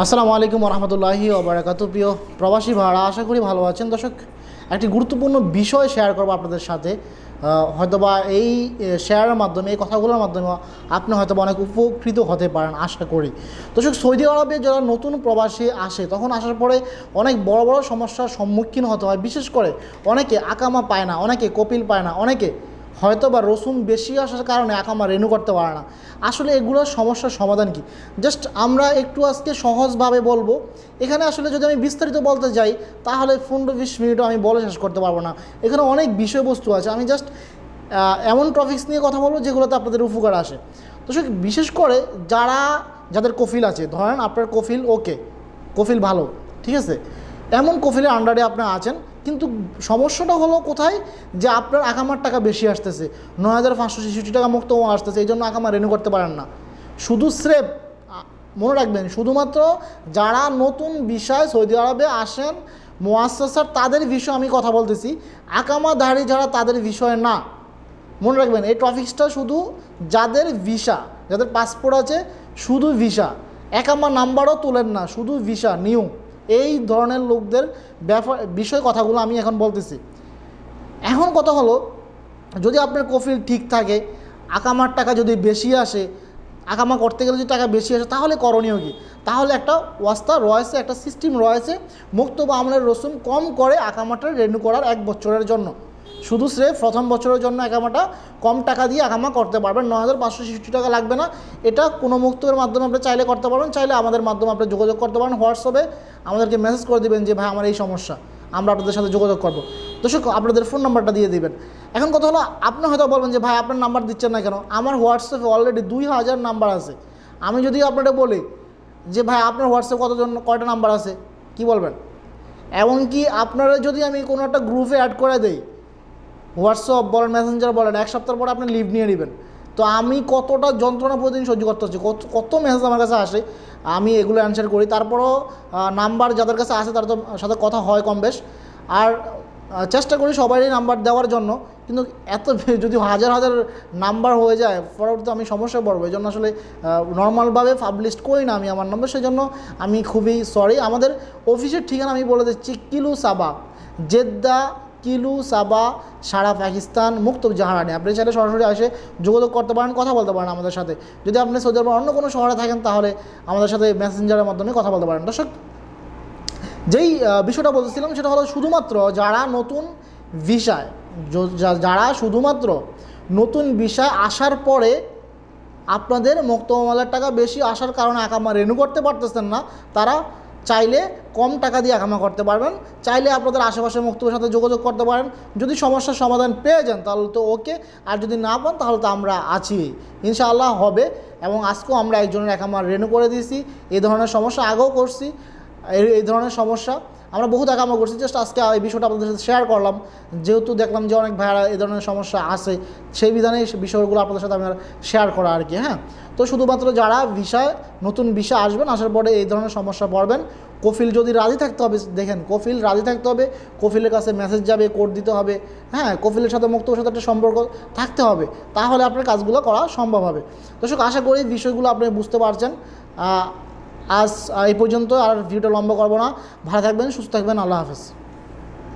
আসসালামু আলাইকুম রহমতুল্লাহি ওবরাকাত প্রিয় প্রবাসী ভাড়া আশা করি ভালো আছেন দর্শক একটি গুরুত্বপূর্ণ বিষয় শেয়ার করবো আপনাদের সাথে হয়তোবা এই শেয়ারের মাধ্যমে এই কথাগুলোর মাধ্যমে আপনি হয়তো অনেক উপকৃত হতে পারেন আশা করি দর্শক সৌদি আরবে যারা নতুন প্রবাসী আসে তখন আসার পরে অনেক বড় বড় সমস্যার সম্মুখীন হতে হয় বিশেষ করে অনেকে আকামা পায় না অনেকে কপিল পায় না অনেকে হয়তো বা রসুন বেশি আসার কারণে আঁকামা রেনু করতে পারে না আসলে এগুলোর সমস্যার সমাধান কি জাস্ট আমরা একটু আজকে সহজভাবে বলবো এখানে আসলে যদি আমি বিস্তারিত বলতে যাই তাহলে পনেরো বিশ মিনিটও আমি বলে শেষ করতে পারবো না এখানে অনেক বিষয়বস্তু আছে আমি জাস্ট এমন টপিক্স নিয়ে কথা বলবো যেগুলোতে আপনাদের উপকার আসে তো সে বিশেষ করে যারা যাদের কফিল আছে ধরেন আপনার কফিল ওকে কফিল ভালো ঠিক আছে এমন কফিলের আন্ডারে আপনি আছেন কিন্তু সমস্যাটা হলো কোথায় যে আপনার আকামার টাকা বেশি আসতেছে ন হাজার পাঁচশো ছেষট্টি টাকা মুক্ত আসতেছে এই জন্য আকামা রেনু করতে পারেন না শুধু স্রেফ মনে রাখবেন শুধুমাত্র যারা নতুন বিষয় সৌদি আরবে আসেন মোয়াসার তাদের বিষয় আমি কথা বলতেছি আকামা আকামাধারী যারা তাদের বিষয় না মনে রাখবেন এই ট্রফিক্সটা শুধু যাদের ভিসা যাদের পাসপোর্ট আছে শুধু ভিসা একামা নাম্বারও তোলেন না শুধু ভিসা নিউ এই ধরনের লোকদের ব্যাপার বিষয় কথাগুলো আমি এখন বলতেছি এখন কথা হলো যদি আপনার কফিল ঠিক থাকে আকামার টাকা যদি বেশি আসে আকামা করতে গেলে যদি টাকা বেশি আসে তাহলে করণীয় কি তাহলে একটা ওয়াস্তা রয়েছে একটা সিস্টেম রয়েছে মুক্ত বা আমলের রসুন কম করে আকামাটা রেনু করার এক বছরের জন্য শুধু স্রেফ প্রথম বছরের জন্য একামাটা কম টাকা দিয়ে একামা করতে পারবেন ন হাজার পাঁচশো টাকা লাগবে না এটা কোনো মুক্তের মাধ্যমে আপনি চাইলে করতে পারবেন চাইলে আমাদের মাধ্যমে আপনি যোগাযোগ করতে পারেন হোয়াটসঅ্যাপে আমাদেরকে মেসেজ করে দেবেন যে ভাই আমার এই সমস্যা আমরা আপনাদের সাথে যোগাযোগ করবো দর্শক আপনাদের ফোন নাম্বারটা দিয়ে দিবেন এখন কথা হলো আপনি হয়তো বলবেন যে ভাই আপনার নাম্বার দিচ্ছেন না কেন আমার হোয়াটসঅ্যাপে অলরেডি দুই হাজার নাম্বার আছে আমি যদি আপনাকে বলি যে ভাই আপনার হোয়াটসঅ্যাপ কতজন কয়টা নাম্বার আছে কি বলবেন এমনকি আপনারা যদি আমি কোনো একটা গ্রুপে অ্যাড করে দেয় হোয়াটসঅ্যাপ বলেন মেসেঞ্জার বলেন এক সপ্তাহ পরে আপনি লিভ নিয়ে নেবেন তো আমি কতটা যন্ত্রণা প্রতিদিন সহ্য করতে হচ্ছে কত কত মেসেজ আমার কাছে আসে আমি এগুলো অ্যান্সার করি তারপরও নাম্বার যাদের কাছে আসে তার তো সাথে কথা হয় কম বেশ আর চেষ্টা করি সবারই নাম্বার দেওয়ার জন্য কিন্তু এত যদি হাজার হাজার নাম্বার হয়ে যায় পরবর্তী আমি সমস্যায় পড়বো এই জন্য আসলে নর্মালভাবে পাবলিশ করি না আমি আমার নাম্বার সেই জন্য আমি খুবই সরি আমাদের অফিসের ঠিকানা আমি বলে দিচ্ছি কিলু সাবা জেদ্দা কিলু সাবা সারা পাকিস্তান মুক্ত জাহারানি আপনি সেটা সরাসরি আসে যোগাযোগ করতে পারেন কথা বলতে পারেন আমাদের সাথে যদি আপনি সৌদি আরবের অন্য কোনো শহরে থাকেন তাহলে আমাদের সাথে মেসেঞ্জারের মাধ্যমে কথা বলতে পারেন দর্শক যেই বিষয়টা বলতেছিলাম সেটা হলো শুধুমাত্র যারা নতুন ভিসায় যারা শুধুমাত্র নতুন ভিসায় আসার পরে আপনাদের মামলার টাকা বেশি আসার কারণে আকামা রেনু করতে পারতেছেন না তারা চাইলে কম টাকা দিয়ে একামা করতে পারবেন চাইলে আপনাদের আশেপাশের মুক্তবের সাথে যোগাযোগ করতে পারেন যদি সমস্যার সমাধান পেয়ে যান তাহলে তো ওকে আর যদি না পান তাহলে তো আমরা আছি ইনশাআল্লাহ হবে এবং আজকেও আমরা একজনের একামা রেনু করে দিয়েছি এই ধরনের সমস্যা আগেও করছি এই ধরনের সমস্যা আমরা বহু আগামা করছি জাস্ট আজকে এই বিষয়টা আপনাদের সাথে শেয়ার করলাম যেহেতু দেখলাম যে অনেক ভাইয়ারা এ ধরনের সমস্যা আছে সেই বিধানে বিষয়গুলো আপনাদের সাথে আমি আর শেয়ার করা আর কি হ্যাঁ তো শুধুমাত্র যারা বিষয় নতুন ভিসা আসবেন আসার পরে এই ধরনের সমস্যা পড়বেন কফিল যদি রাজি থাকতে হবে দেখেন কফিল রাজি থাকতে হবে কফিলের কাছে মেসেজ যাবে কোড দিতে হবে হ্যাঁ কফিলের সাথে মুক্তর সাথে একটা সম্পর্ক থাকতে হবে তাহলে আপনার কাজগুলো করা সম্ভব হবে দর্শক আশা করি বিষয়গুলো আপনি বুঝতে পারছেন আজ এই পর্যন্ত আর ভিডিওটা লম্বা করবো না ভালো থাকবেন সুস্থ থাকবেন আল্লাহ হাফেজ